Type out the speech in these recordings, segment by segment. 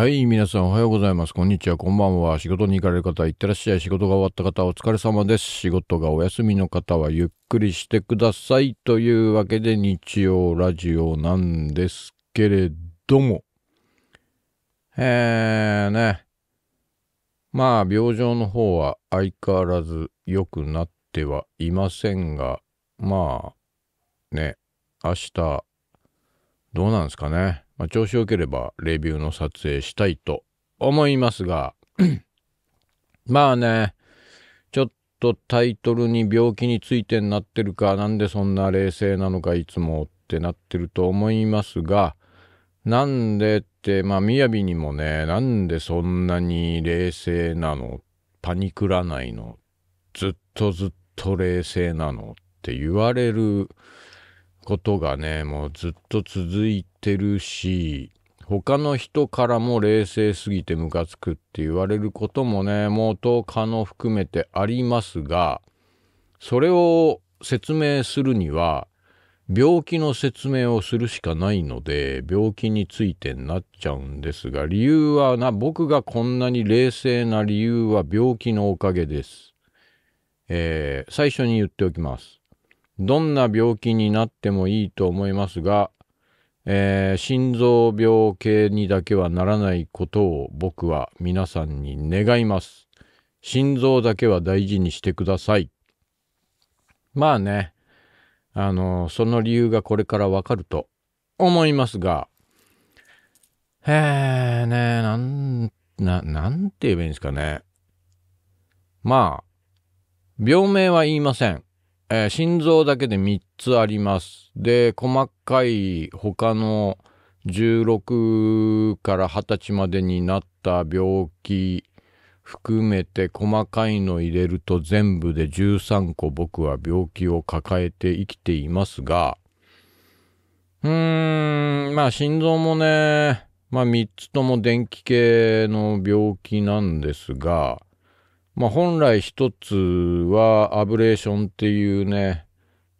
はい、皆さんおはようございます。こんにちは、こんばんは。仕事に行かれる方、いってらっしゃい。仕事が終わった方、お疲れ様です。仕事がお休みの方は、ゆっくりしてください。というわけで、日曜ラジオなんですけれども。えーね。まあ、病状の方は相変わらず良くなってはいませんが、まあ、ね、明日、どうなんですかね。まあ、調子よければレビューの撮影したいと思いますが、まあね、ちょっとタイトルに病気についてになってるか、なんでそんな冷静なのかいつもってなってると思いますが、なんでって、まあ、みやびにもね、なんでそんなに冷静なのパニクらないのずっとずっと冷静なのって言われることがね、もうずっと続いてるし、他の人からも冷静すぎてムカつくって言われることもね、もうと可能含めてありますが、それを説明するには、病気の説明をするしかないので、病気についてになっちゃうんですが、理由はな、僕がこんなに冷静な理由は病気のおかげです。えー、最初に言っておきます。どんな病気になってもいいと思いますが、えー、心臓病系にだけはならないことを僕は皆さんに願います。心臓だけは大事にしてください。まあね、あの、その理由がこれからわかると思いますが、ええ、ねえ、なん、な、なんて言えばいいんですかね。まあ、病名は言いません。えー、心臓だけで3つあります。で、細かい他の16から20歳までになった病気含めて細かいの入れると全部で13個僕は病気を抱えて生きていますが、うーん、まあ心臓もね、まあ3つとも電気系の病気なんですが、まあ、本来一つはアブレーションっていうね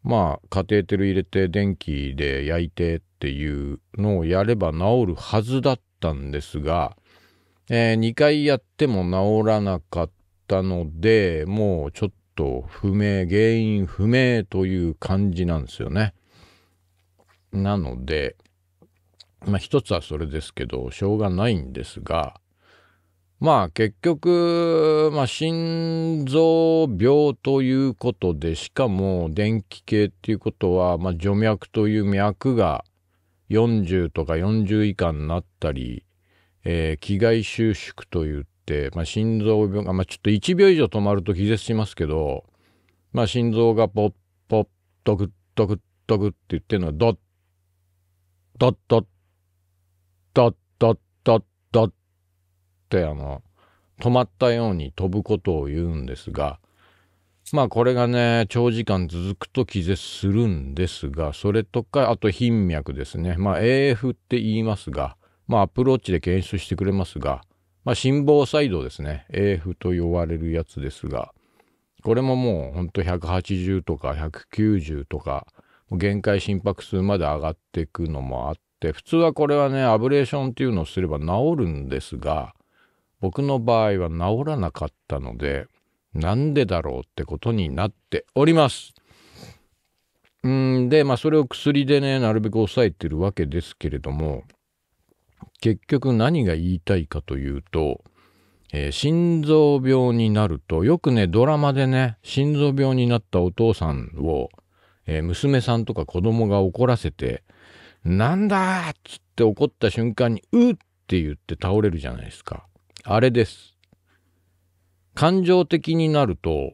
まあカテーテル入れて電気で焼いてっていうのをやれば治るはずだったんですが、えー、2回やっても治らなかったのでもうちょっと不明原因不明という感じなんですよね。なのでまあ一つはそれですけどしょうがないんですがまあ結局、まあ、心臓病ということでしかも電気系っていうことは、まあ、除脈という脈が40とか40以下になったり、えー、気外収縮といって、まあ、心臓病が、まあ、ちょっと1秒以上止まると気絶しますけど、まあ、心臓がポッポッとグッとグッとグッって言ってるのはドッドッドッドッドッドッドッってあの止まったように飛ぶことを言うんですがまあこれがね長時間続くと気絶するんですがそれとかあと頻脈ですねまあ AF って言いますがまあアプローチで検出してくれますがまあ心房細動ですね AF と呼ばれるやつですがこれももうほんと180とか190とか限界心拍数まで上がっていくのもあって普通はこれはねアブレーションっていうのをすれば治るんですが僕の場合は治らなかったので、なんでだろうってことになっております。うんで、まあそれを薬でね、なるべく抑えてるわけですけれども、結局何が言いたいかというと、えー、心臓病になると、よくね、ドラマでね、心臓病になったお父さんを、えー、娘さんとか子供が怒らせて、なんだっつって怒った瞬間に、うって言って倒れるじゃないですか。あれです。感情的になると、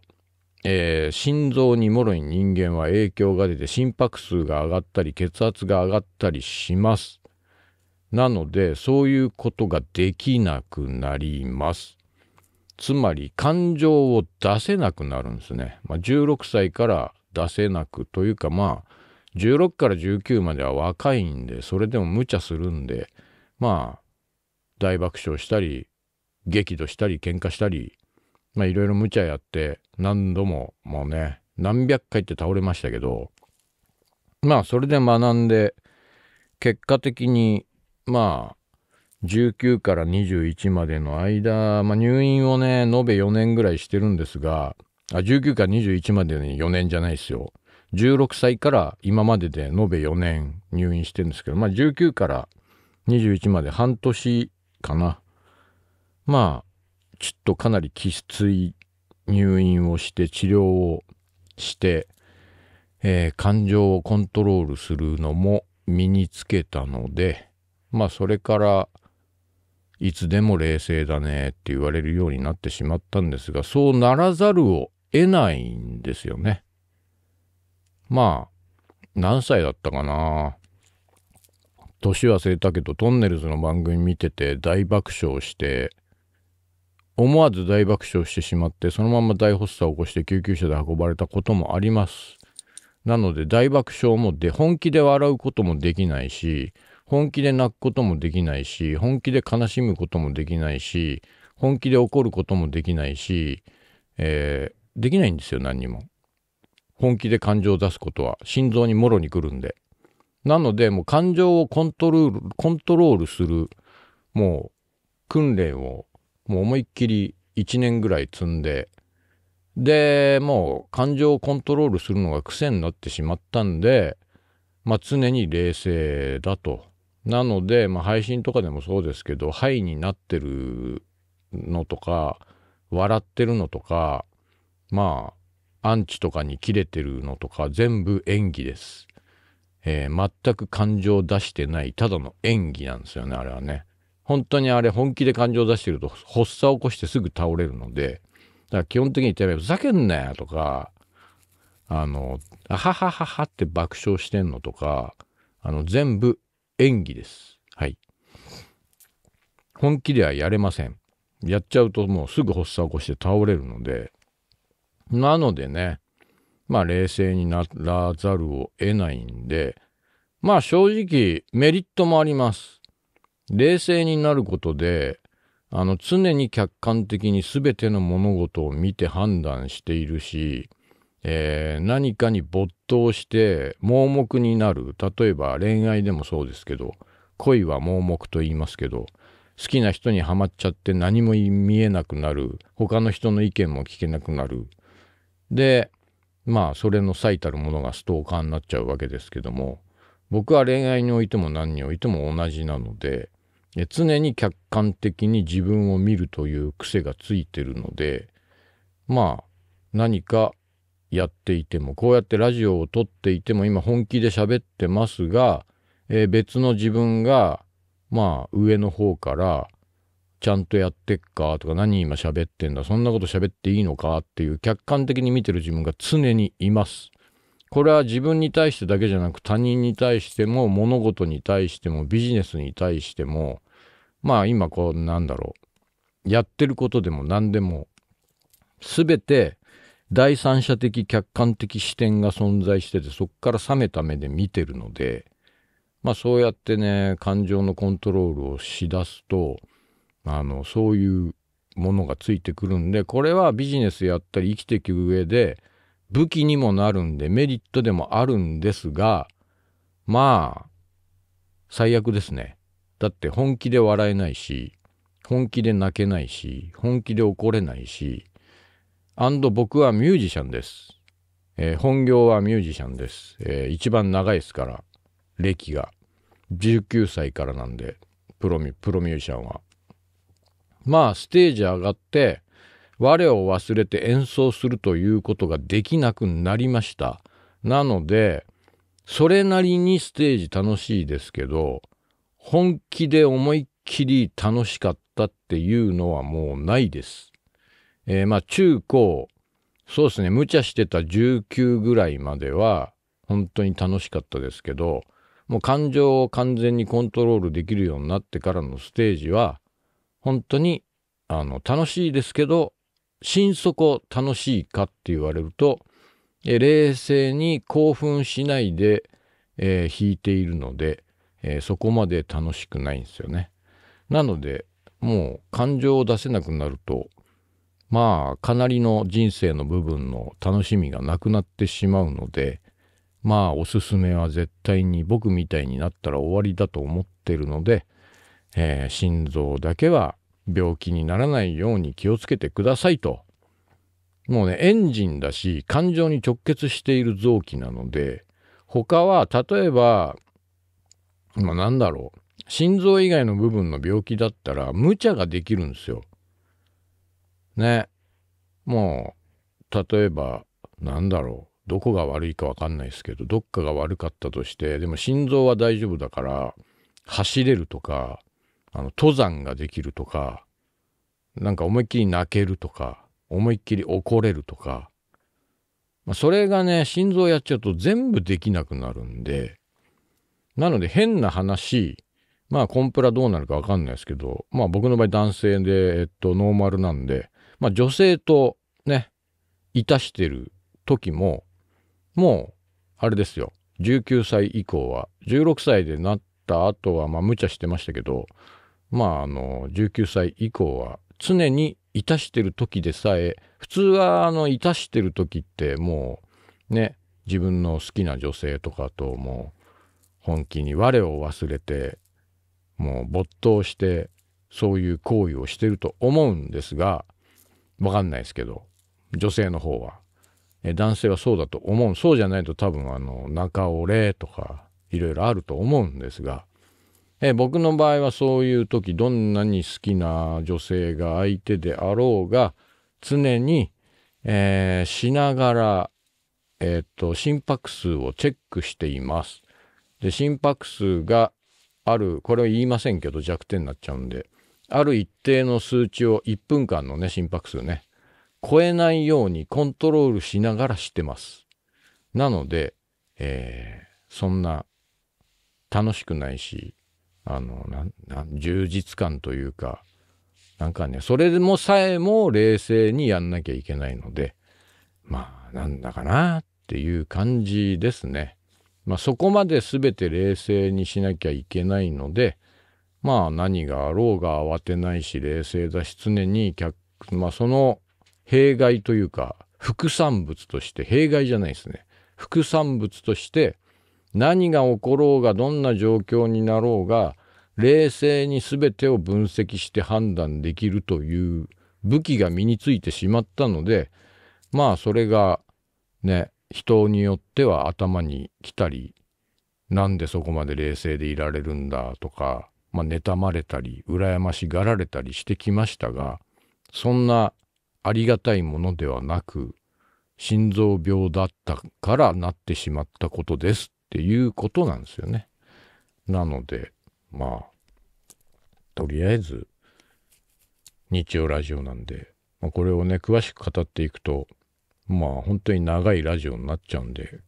えー、心臓にもろい人間は影響が出て心拍数が上がったり血圧が上がったりします。なのでそういうことができなくなります。つまり感情を出せなくなるんですね。まあ、16歳から出せなくというかまあ16から19までは若いんでそれでも無茶するんでまあ大爆笑したり激怒したり喧嘩したりまあいろいろ無茶やって何度ももうね何百回って倒れましたけどまあそれで学んで結果的にまあ19から21までの間、まあ、入院をね延べ4年ぐらいしてるんですがあ19から21までに4年じゃないですよ16歳から今までで延べ4年入院してるんですけどまあ19から21まで半年かなまあ、ちょっとかなりきつい入院をして治療をして、えー、感情をコントロールするのも身につけたので、まあそれからいつでも冷静だねって言われるようになってしまったんですが、そうならざるを得ないんですよね。まあ、何歳だったかな。年忘れたけど、トンネルズの番組見てて大爆笑して、思わず大爆笑してしまってそのまま大発作を起こして救急車で運ばれたこともありますなので大爆笑もで本気で笑うこともできないし本気で泣くこともできないし本気で悲しむこともできないし本気で怒ることもできないし、えー、できないんですよ何にも本気で感情を出すことは心臓にもろにくるんでなのでもう感情をコントロールコントロールするもう訓練をもう思いっきり1年ぐらい積んで、で、もう感情をコントロールするのが癖になってしまったんで、まあ常に冷静だと。なので、まあ配信とかでもそうですけど、ハイになってるのとか、笑ってるのとか、まあ、アンチとかに切れてるのとか、全部演技です。えー、全く感情を出してない、ただの演技なんですよね、あれはね。本当にあれ本気で感情を出してると発作を起こしてすぐ倒れるのでだから基本的にてめばふざけんなよとかあのあははははって爆笑してんのとかあの全部演技ですはい本気ではやれませんやっちゃうともうすぐ発作を起こして倒れるのでなのでねまあ冷静にならざるを得ないんでまあ正直メリットもあります冷静になることで、あの、常に客観的に全ての物事を見て判断しているし、えー、何かに没頭して盲目になる。例えば恋愛でもそうですけど、恋は盲目と言いますけど、好きな人にはまっちゃって何も見えなくなる。他の人の意見も聞けなくなる。で、まあ、それの最たるものがストーカーになっちゃうわけですけども、僕は恋愛においても何においても同じなので、常に客観的に自分を見るという癖がついてるのでまあ何かやっていてもこうやってラジオを撮っていても今本気で喋ってますが、えー、別の自分がまあ上の方からちゃんとやってっかとか何今喋ってんだそんなこと喋っていいのかっていう客観的に見てる自分が常にいます。これは自分に対してだけじゃなく他人に対しても物事に対してもビジネスに対してもまあ今こうなんだろうやってることでも何でも全て第三者的客観的視点が存在しててそこから冷めた目で見てるのでまあそうやってね感情のコントロールをしだすとあのそういうものがついてくるんでこれはビジネスやったり生きていく上で武器にもなるんでメリットでもあるんですがまあ最悪ですねだって本気で笑えないし本気で泣けないし本気で怒れないしアンド僕はミュージシャンです、えー、本業はミュージシャンです、えー、一番長いですから歴が19歳からなんでプロミュージシャンはまあステージ上がって我を忘れて演奏するということができなくなりました。なので、それなりにステージ楽しいですけど、本気で思いっきり楽しかったっていうのはもうないです。えー、まあ中高、そうですね、無茶してた19ぐらいまでは本当に楽しかったですけど、もう感情を完全にコントロールできるようになってからのステージは、本当にあの楽しいですけど心底楽しいかって言われると、え冷静に興奮しないで、えー、弾いているので、えー、そこまで楽しくないんですよね。なのでもう感情を出せなくなるとまあかなりの人生の部分の楽しみがなくなってしまうのでまあおすすめは絶対に僕みたいになったら終わりだと思ってるので、えー、心臓だけは病気にならないように気をつけてくださいと。もうね、エンジンだし、感情に直結している臓器なので、他は、例えば、まあ、なんだろう。心臓以外の部分の病気だったら、無茶ができるんですよ。ね。もう、例えば、なんだろう。どこが悪いかわかんないですけど、どっかが悪かったとして、でも心臓は大丈夫だから、走れるとか、あの登山ができるとかなんか思いっきり泣けるとか思いっきり怒れるとか、まあ、それがね心臓やっちゃうと全部できなくなるんでなので変な話まあコンプラどうなるかわかんないですけどまあ僕の場合男性でえっとノーマルなんでまあ女性とねいたしてる時ももうあれですよ19歳以降は16歳でなった後はまあ無茶してましたけどまああの19歳以降は常にいたしてる時でさえ普通はあのいたしてる時ってもうね自分の好きな女性とかともう本気に我を忘れてもう没頭してそういう行為をしてると思うんですが分かんないですけど女性の方はえ男性はそうだと思うそうじゃないと多分あの中折れとかいろいろあると思うんですがえ僕の場合はそういう時どんなに好きな女性が相手であろうが常に、えー、しながら、えー、っと心拍数をチェックしています。で心拍数があるこれは言いませんけど弱点になっちゃうんである一定の数値を1分間のね心拍数ね超えないようにコントロールしながらしてます。なので、えー、そんな楽しくないしあの充実感というかなんかねそれでもさえも冷静にやんなきゃいけないのでまあなんだかなっていう感じですね。まあ、そこまで全て冷静にしなきゃいけないのでまあ何があろうが慌てないし冷静だし常に客、まあ、その弊害というか副産物として弊害じゃないですね副産物として何が起ころうがどんな状況になろうが冷静に全てを分析して判断できるという武器が身についてしまったのでまあそれがね人によっては頭に来たりなんでそこまで冷静でいられるんだとか、まあ、妬まれたり羨ましがられたりしてきましたがそんなありがたいものではなく心臓病だったからなってしまったことですっていうことなんですよね。なので、まあ、とりあえず、日曜ラジオなんで、まあ、これをね、詳しく語っていくと、まあ、本当に長いラジオになっちゃうんで、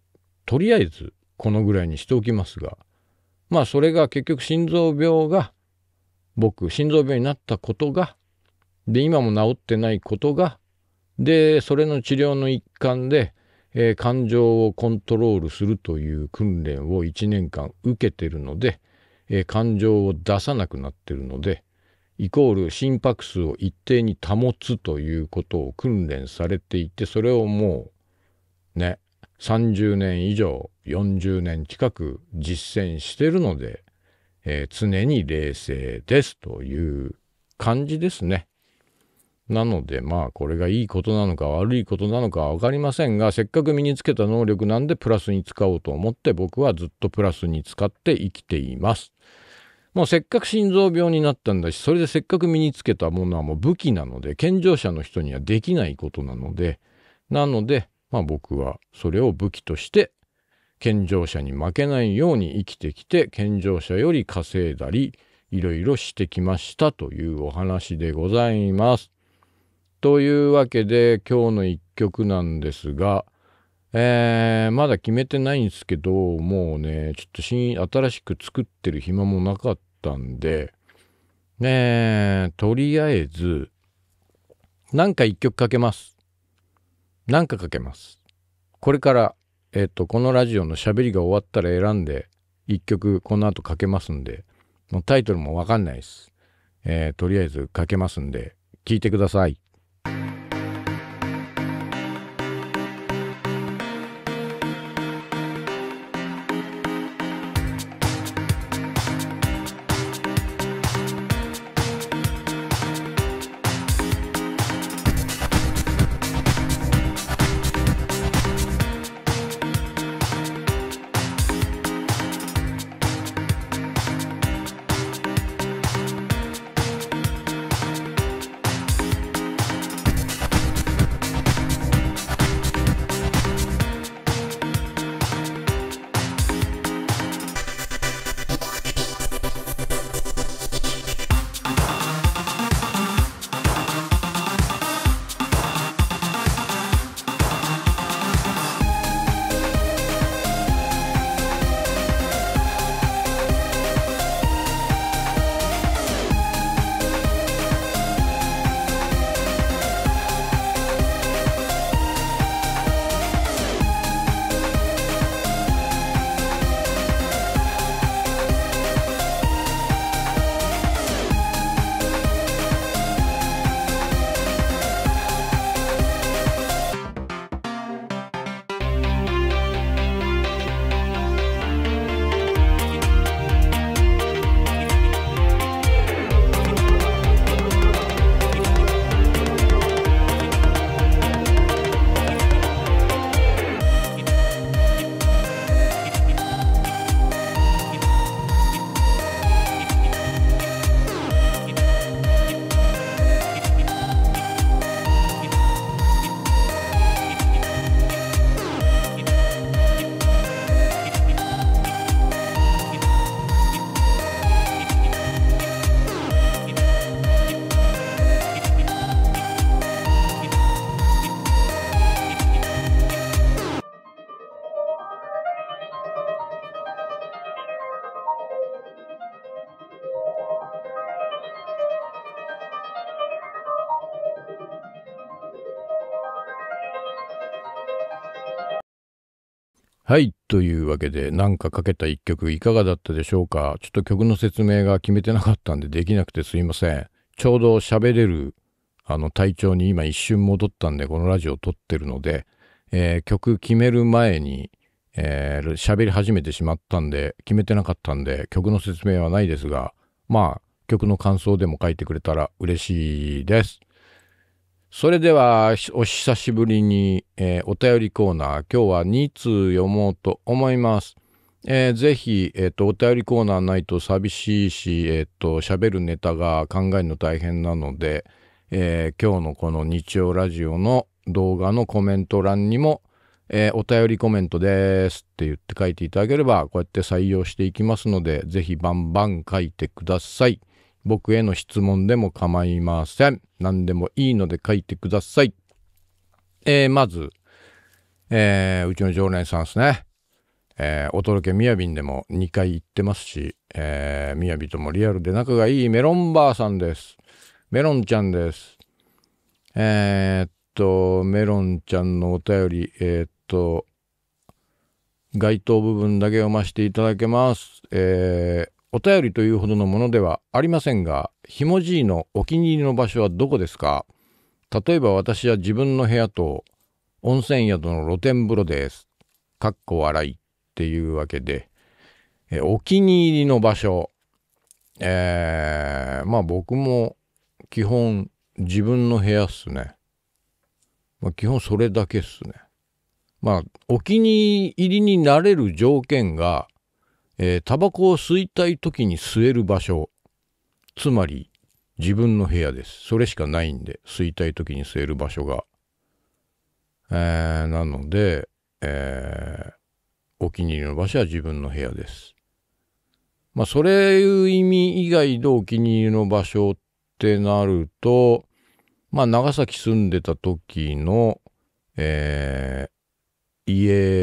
とりあえず、このぐらいにしておきますが、まあ、それが結局心臓病が、僕、心臓病になったことが、で、今も治ってないことが、で、それの治療の一環で、えー、感情をコントロールするという訓練を1年間受けてるので、えー、感情を出さなくなってるので、イコール心拍数を一定に保つということを訓練されていて、それをもう、ね、30年以上、40年近く実践してるので、えー、常に冷静ですという感じですね。なのでまあこれがいいことなのか悪いことなのかは分かりませんがせっかく身につけた能力なんでプラスに使おうと思って僕はずっとプラスに使って生きています。もうせっかく心臓病になったんだしそれでせっかく身につけたものはもう武器なので健常者の人にはできないことなのでなのでまあ僕はそれを武器として健常者に負けないように生きてきて健常者より稼いだりいろいろしてきましたというお話でございます。というわけで今日の一曲なんですが、えー、まだ決めてないんですけど、もうね、ちょっと新、新しく作ってる暇もなかったんで、ねとりあえず、なんか一曲かけます。なんかかけます。これから、えっ、ー、と、このラジオのしゃべりが終わったら選んで、一曲この後かけますんで、もうタイトルもわかんないです。えー、とりあえずかけますんで、聞いてください。はい。というわけで、なんかかけた一曲いかがだったでしょうかちょっと曲の説明が決めてなかったんでできなくてすいません。ちょうど喋れる、あの、体調に今一瞬戻ったんで、このラジオを撮ってるので、えー、曲決める前に、えー、喋り始めてしまったんで、決めてなかったんで、曲の説明はないですが、まあ、曲の感想でも書いてくれたら嬉しいです。それではお久しぶりに、えー、お便りコーナー今日は2通読もうと思います。えー、ぜひ、えーと、お便りコーナーないと寂しいし、えー、と、喋るネタが考えるの大変なので、えー、今日のこの日曜ラジオの動画のコメント欄にも、えー、お便りコメントですって言って書いていただければ、こうやって採用していきますので、ぜひバンバン書いてください。僕への質問でも構いません。何でもいいので書いてください。えー、まず、えー、うちの常連さんですね。えー、お届けみやびんでも2回行ってますし、えー、みやびともリアルで仲がいいメロンバーさんです。メロンちゃんです。えー、っと、メロンちゃんのお便り、えー、っと、該当部分だけ読ませていただけます。えー、お便りというほどのものではありませんが、ひもじいのお気に入りの場所はどこですか例えば私は自分の部屋と温泉宿の露天風呂です。かっこ笑いっていうわけで、えお気に入りの場所。えー、まあ僕も基本自分の部屋っすね。まあ基本それだけっすね。まあお気に入りになれる条件がえー、タバコを吸いたい時に吸える場所、つまり自分の部屋です。それしかないんで、吸いたい時に吸える場所が。えー、なので、えー、お気に入りの場所は自分の部屋です。まあ、それいう意味以外でお気に入りの場所ってなると、まあ、長崎住んでた時の、えー、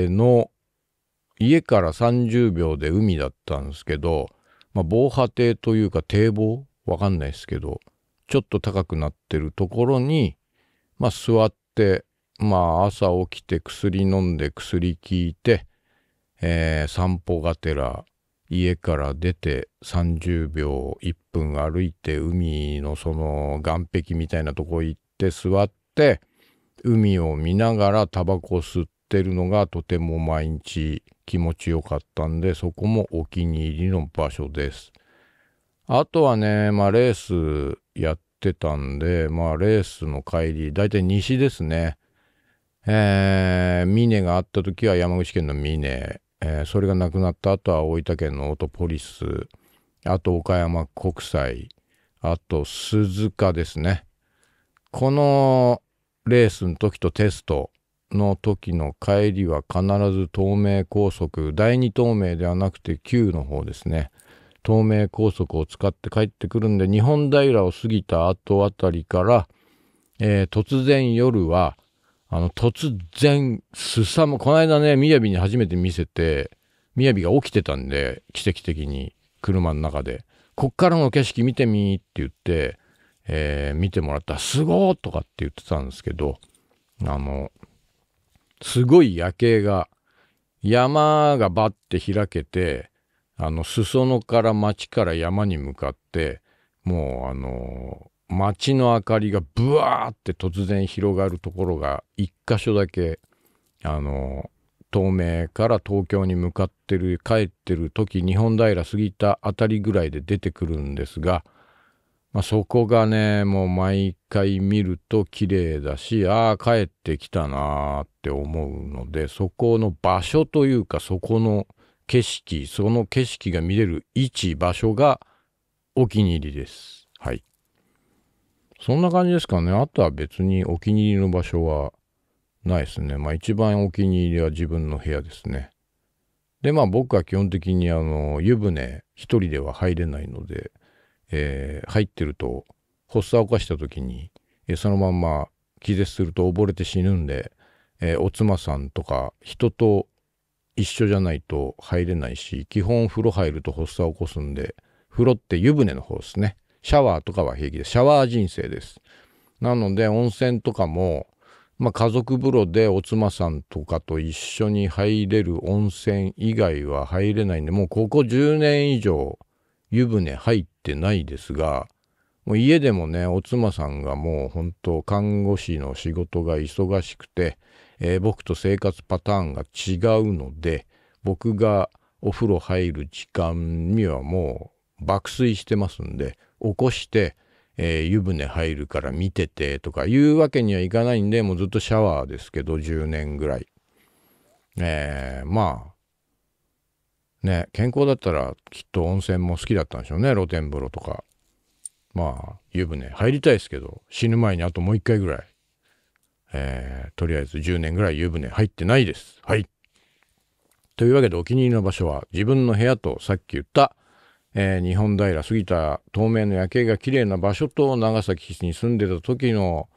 家の家から30秒で海だったんですけど、まあ、防波堤というか堤防わかんないですけど、ちょっと高くなってるところに、まあ、座って、まあ、朝起きて薬飲んで薬効いて、えー、散歩がてら家から出て30秒1分歩いて海のその岸壁みたいなとこ行って座って海を見ながらタバコ吸ってるのがとても毎日気持ちよかったんでそこもお気に入りの場所です。あとはね、まあ、レースやってたんで、まあ、レースの帰り大体西ですね。えー、峰があった時は山口県の峰、えー、それがなくなった後は大分県のオートポリスあと岡山国際あと鈴鹿ですねこのレースの時とテストの時の帰りは必ず東名高速第2東名ではなくて旧の方ですね東名高速を使って帰ってくるんで日本平を過ぎた後辺りから、えー、突然夜はあの突然すさむこの間ねみやびに初めて見せてみやびが起きてたんで奇跡的に車の中で「こっからの景色見てみ」って言って、えー、見てもらったら「すごー!」とかって言ってたんですけどあのすごい夜景が、山がバッて開けて、あの、裾野から町から山に向かって、もうあの町の明かりがブワーって突然広がるところが一箇所だけ、あの東名から東京に向かってる、帰ってる時、日本平過ぎたあたりぐらいで出てくるんですが、まあ、そこがねもう毎回見ると綺麗だしああ帰ってきたなーって思うのでそこの場所というかそこの景色その景色が見れる位置場所がお気に入りですはいそんな感じですかねあとは別にお気に入りの場所はないですねまあ一番お気に入りは自分の部屋ですねでまあ僕は基本的にあの湯船一人では入れないのでえー、入ってると発作を犯した時に、えー、そのまんま気絶すると溺れて死ぬんで、えー、お妻さんとか人と一緒じゃないと入れないし基本風呂入ると発作を起こすんで風呂って湯船の方ですねシャワーとかは平気でシャワー人生ですなので温泉とかも、まあ、家族風呂でお妻さんとかと一緒に入れる温泉以外は入れないんでもうここ10年以上湯船入ってないですがもう家でもねお妻さんがもう本当看護師の仕事が忙しくて、えー、僕と生活パターンが違うので僕がお風呂入る時間にはもう爆睡してますんで起こしてえー、湯船入るから見ててとかいうわけにはいかないんでもうずっとシャワーですけど10年ぐらい、えー、まあね健康だったらきっと温泉も好きだったんでしょうね露天風呂とかまあ湯船入りたいですけど死ぬ前にあともう一回ぐらい、えー、とりあえず10年ぐらい湯船入ってないですはいというわけでお気に入りの場所は自分の部屋とさっき言った、えー、日本平杉田透明の夜景が綺麗な場所と長崎市に住んでた時の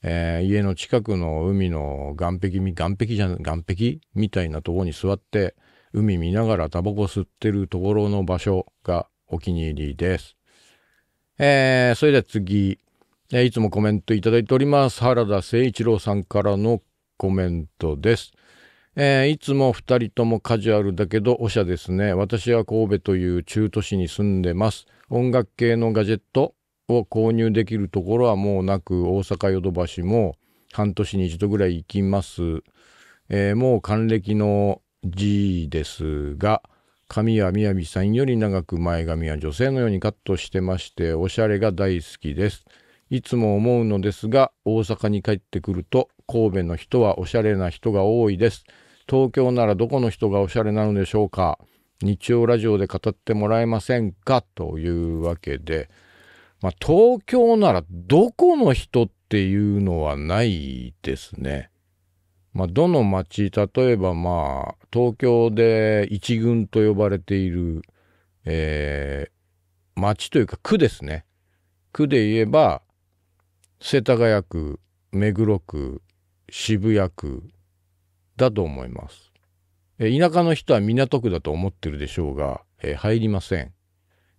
えー、家の近くの海の岸壁、岸壁じゃ、岸壁みたいなとこに座って、海見ながらタバコ吸ってるところの場所がお気に入りです。えー、それでは次、えー、いつもコメントいただいております。原田誠一郎さんからのコメントです。えー、いつも2人ともカジュアルだけどおしゃですね。私は神戸という中都市に住んでます。音楽系のガジェットを購入できるところはもうなく、大阪ヨドバシも半年に一度ぐらい行きます。えー、もう還暦の G ですが髪はみやびさんより長く前髪は女性のようにカットしてましておしゃれが大好きですいつも思うのですが大阪に帰ってくると神戸の人はおしゃれな人が多いです東京ならどこの人がおしゃれなのでしょうか日曜ラジオで語ってもらえませんかというわけで、まあ、東京ならどこの人っていうのはないですね。まあ、どの町例えばまあ東京で一軍と呼ばれている、えー、町というか区ですね区で言えば世田谷区目黒区渋谷区だと思います、え田舎の人は港区だと思ってるでしょうが、えー、入りません、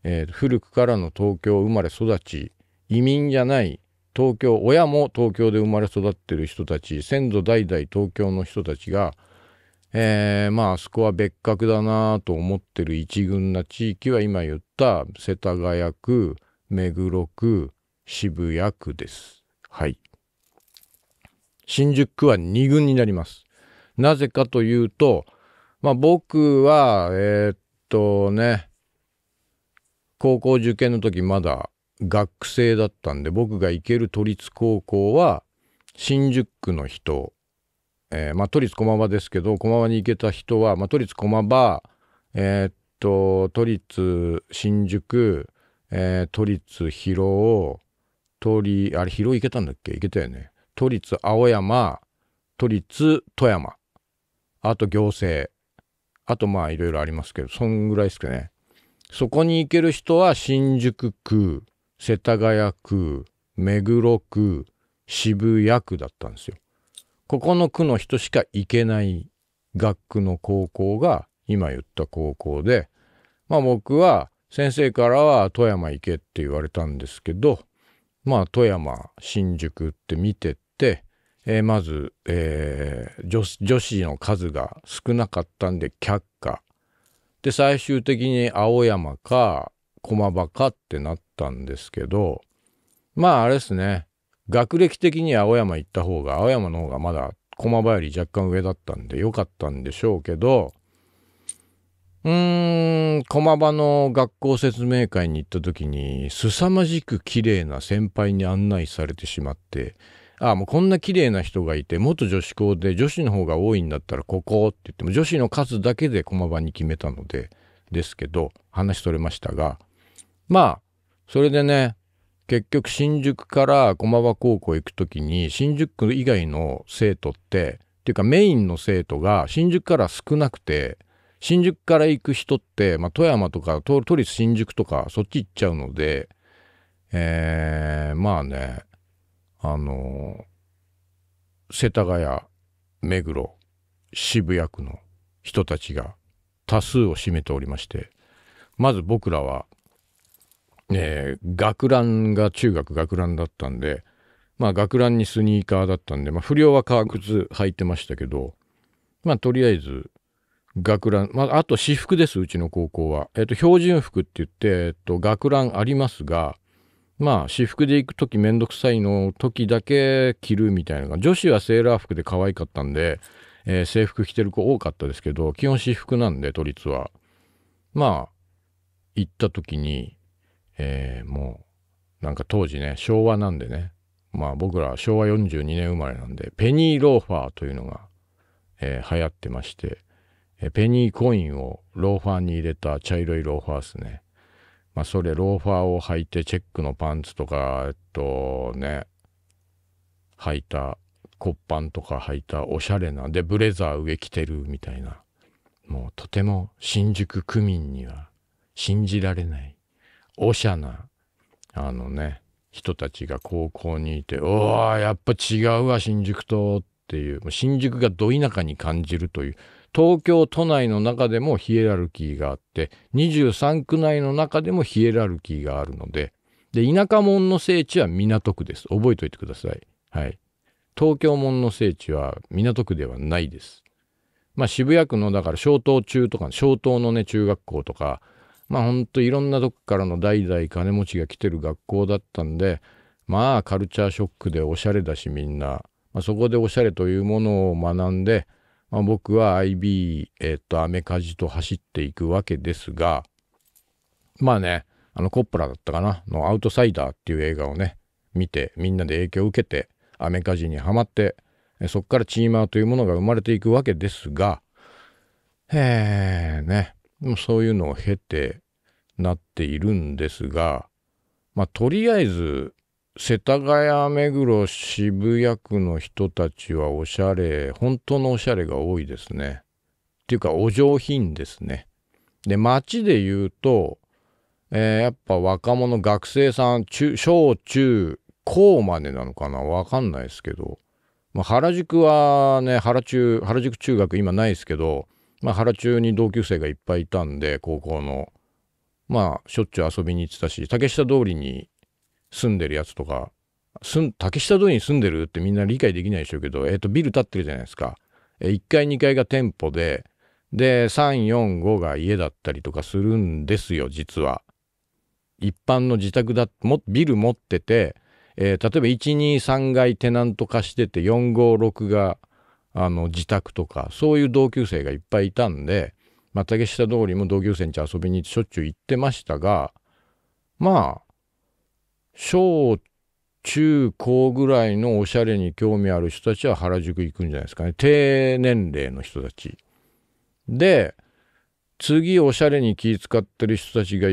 えー、古くからの東京生まれ育ち移民じゃない東京親も東京で生まれ育ってる人たち先祖代々東京の人たちが、えー、まああそこは別格だなと思ってる一群な地域は今言った世田谷区目黒区渋谷区です。はい。新宿区は2軍になります。なぜかというと、まあ僕は、えー、っとね、高校受験の時まだ学生だったんで僕が行ける都立高校は新宿区の人、えー、まあ、都立駒場ですけど駒場に行けた人は、まあ、都立駒場、えー、っと都立新宿、えー、都立広尾都あれ広尾行けたんだっけ行けたよね都立青山都立富山あと行政あとまあいろいろありますけどそんぐらいですかねそこに行ける人は新宿区世田谷区目黒区渋谷区だったんですよ。ここの区の人しか行けない学区の高校が今言った高校でまあ僕は先生からは富山行けって言われたんですけどまあ富山新宿って見てって、えー、まず、えー、女女子の数が少なかったんで却下で最終的に青山か駒場かってなったんですけどまああれですね学歴的に青山行った方が青山の方がまだ駒場より若干上だったんで良かったんでしょうけどうーん駒場の学校説明会に行った時に凄まじく綺麗な先輩に案内されてしまってああもうこんな綺麗な人がいて元女子校で女子の方が多いんだったらここって言っても女子の数だけで駒場に決めたのでですけど話しとれましたがまあそれでね結局新宿から駒場高校行く時に新宿区以外の生徒ってっていうかメインの生徒が新宿から少なくて新宿から行く人って、まあ、富山とか都立新宿とかそっち行っちゃうのでえー、まあねあの世田谷目黒渋谷区の人たちが多数を占めておりましてまず僕らはえー、学ランが中学学ランだったんで、まあ、学ランにスニーカーだったんで、まあ、不良は革靴履いてましたけど、まあ、とりあえず学ラン、まあ、あと私服ですうちの高校は、えーと、標準服って言って、えーと、学ランありますがまあ私服で行く時めんどくさいの時だけ着るみたいな女子はセーラー服で可愛かったんで、えー、制服着てる子多かったですけど基本私服なんで都立はまあ行った時にえー、もうなんか当時ね昭和なんでねまあ僕ら昭和42年生まれなんでペニーローファーというのが、えー、流行ってまして、えー、ペニーコインをローファーに入れた茶色いローファーですね。まあそれローファーを履いてチェックのパンツとかえっとね履いた骨盤とか履いたおしゃれなでブレザー上着てるみたいなもうとても新宿区民には信じられないおしゃな、あのね、人たちが高校にいて、おおやっぱ違うわ、新宿と、っていう、もう新宿がど田舎に感じるという、東京都内の中でもヒエラルキーがあって、23区内の中でもヒエラルキーがあるので、で、田舎門の聖地は港区です。覚えておいてください。はい。東京門の聖地は港区ではないです。まあ、渋谷区のだから小東中とか小東のね中学校とかまあほんといろんなとこからの代々金持ちが来てる学校だったんでまあカルチャーショックでおしゃれだしみんな、まあ、そこでおしゃれというものを学んで、まあ、僕は IB えー、っとアメカジと走っていくわけですがまあねあのコッポラだったかなの「アウトサイダー」っていう映画をね見てみんなで影響を受けてアメカジにはまってそこからチーマーというものが生まれていくわけですがへえねそういうのを経てなっているんですが、まあ、とりあえず世田谷目黒渋谷区の人たちはおしゃれ本当のおしゃれが多いですね。っていうかお上品ですね。で街で言うと、えー、やっぱ若者学生さん中小中高までなのかなわかんないですけど、まあ、原宿はね原中原宿中学今ないですけどまあ、原中に同級生がいっぱいいたんで高校のまあしょっちゅう遊びに行ってたし竹下通りに住んでるやつとか竹下通りに住んでるってみんな理解できないでしょうけど、えー、とビル建ってるじゃないですか、え1階2階が店舗でで345が家だったりとかするんですよ実は。一般の自宅だもビル持ってて、えー、例えば123階テナント化してて456があの自宅とかそういう同級生がいっぱいいたんで、ま竹下通りも同級生に遊びにしょっちゅう行ってましたがまあ小中高ぐらいのおしゃれに興味ある人たちは原宿行くんじゃないですかね低年齢の人たち。で次おしゃれに気使ってる人たちが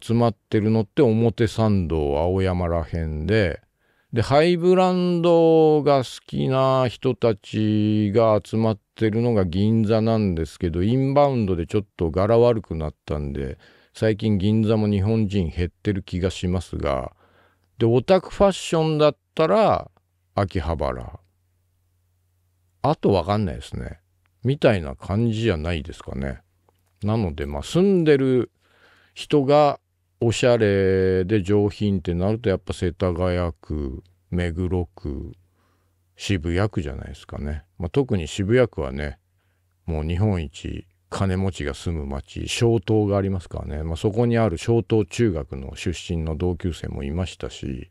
集まってるのって表参道青山ら辺ででハイブランドが好きな人たちが集まってるのが銀座なんですけどインバウンドでちょっと柄悪くなったんで最近銀座も日本人減ってる気がしますがでオタクファッションだったら秋葉原あとわかんないですねみたいな感じじゃないですかねなのでまあ住んでる人がおしゃれで上品ってなるとやっぱ世田谷区目黒区渋谷区じゃないですかね、まあ、特に渋谷区はねもう日本一金持ちが住む町小東がありますからね、まあ、そこにある小東中学の出身の同級生もいましたし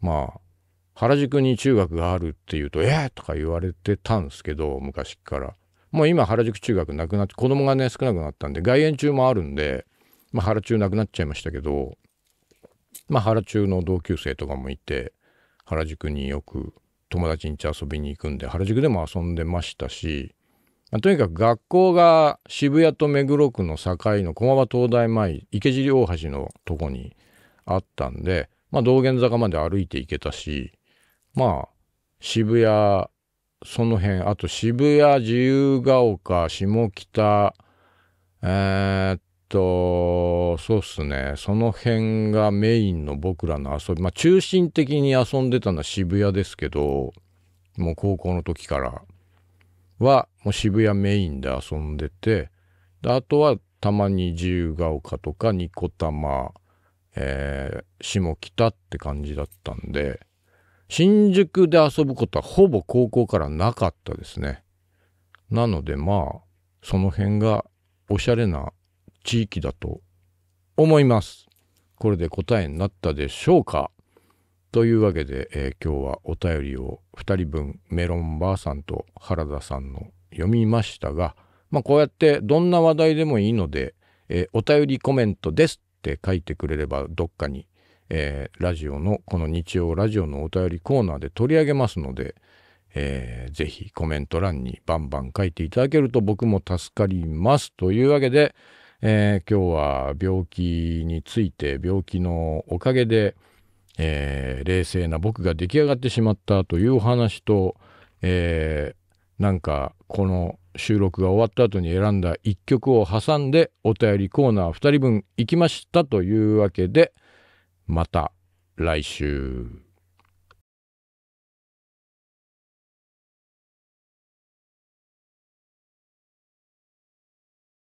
まあ原宿に中学があるっていうと「ええとか言われてたんですけど昔からもう今原宿中学なくなって子供がね少なくなったんで外苑中もあるんでまあ、原中なくなっちゃいましたけど、まあ、原中の同級生とかもいて原宿によく友達ん家遊びに行くんで原宿でも遊んでましたし、まあ、とにかく学校が渋谷と目黒区の境の駒場東大前池尻大橋のとこにあったんで、まあ、道玄坂まで歩いて行けたしまあ渋谷その辺あと渋谷自由が丘下北えー、っとそうっすねその辺がメインの僕らの遊びまあ中心的に遊んでたのは渋谷ですけどもう高校の時からはもう渋谷メインで遊んでてであとはたまに自由が丘とかニコ玉、えー、下北って感じだったんで新宿で遊ぶことはほぼ高校からなかったですねなのでまあその辺がおしゃれな地域だと思います。これで答えになったでしょうかというわけで、えー、今日はお便りを2人分メロンばあさんと原田さんの読みましたが、まあ、こうやってどんな話題でもいいので、えー、お便りコメントですって書いてくれればどっかに、えー、ラジオのこの日曜ラジオのお便りコーナーで取り上げますので、えー、ぜひコメント欄にバンバン書いていただけると僕も助かりますというわけでえー、今日は病気について病気のおかげで、えー、冷静な僕が出来上がってしまったというお話と、えー、なんかこの収録が終わった後に選んだ一曲を挟んでお便りコーナー2人分行きましたというわけでまた来週。